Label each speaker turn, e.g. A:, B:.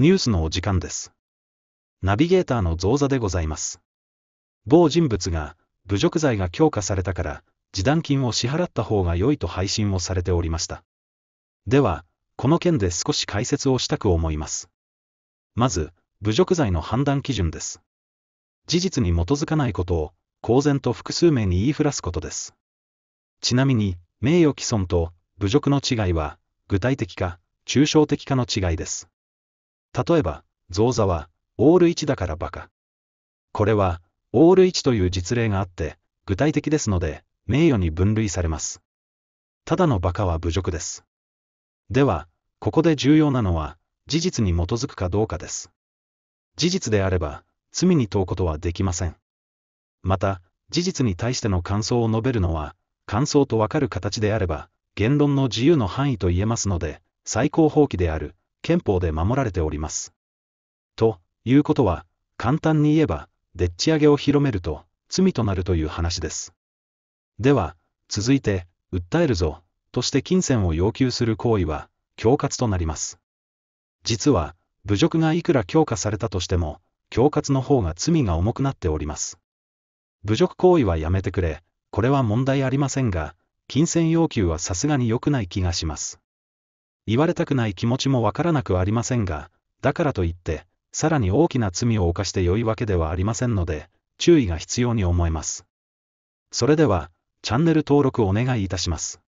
A: ニュースのお時間です。ナビゲーターの増座でございます。某人物が、侮辱罪が強化されたから、示談金を支払った方が良いと配信をされておりました。では、この件で少し解説をしたく思います。まず、侮辱罪の判断基準です。事実に基づかないことを、公然と複数名に言いふらすことです。ちなみに、名誉毀損と侮辱の違いは、具体的か、抽象的かの違いです。例えば、造座は、オール1だからバカ。これは、オール1という実例があって、具体的ですので、名誉に分類されます。ただのバカは侮辱です。では、ここで重要なのは、事実に基づくかどうかです。事実であれば、罪に問うことはできません。また、事実に対しての感想を述べるのは、感想とわかる形であれば、言論の自由の範囲と言えますので、最高法規である、憲法で守られております。ということは、簡単に言えば、でっち上げを広めると、罪となるという話です。では、続いて、訴えるぞ、として金銭を要求する行為は、恐喝となります。実は、侮辱がいくら強化されたとしても、恐喝の方が罪が重くなっております。侮辱行為はやめてくれ、これは問題ありませんが、金銭要求はさすがに良くない気がします。言われたくない気持ちもわからなくありませんが、だからといって、さらに大きな罪を犯して良いわけではありませんので、注意が必要に思えます。それでは、チャンネル登録お願いいたします。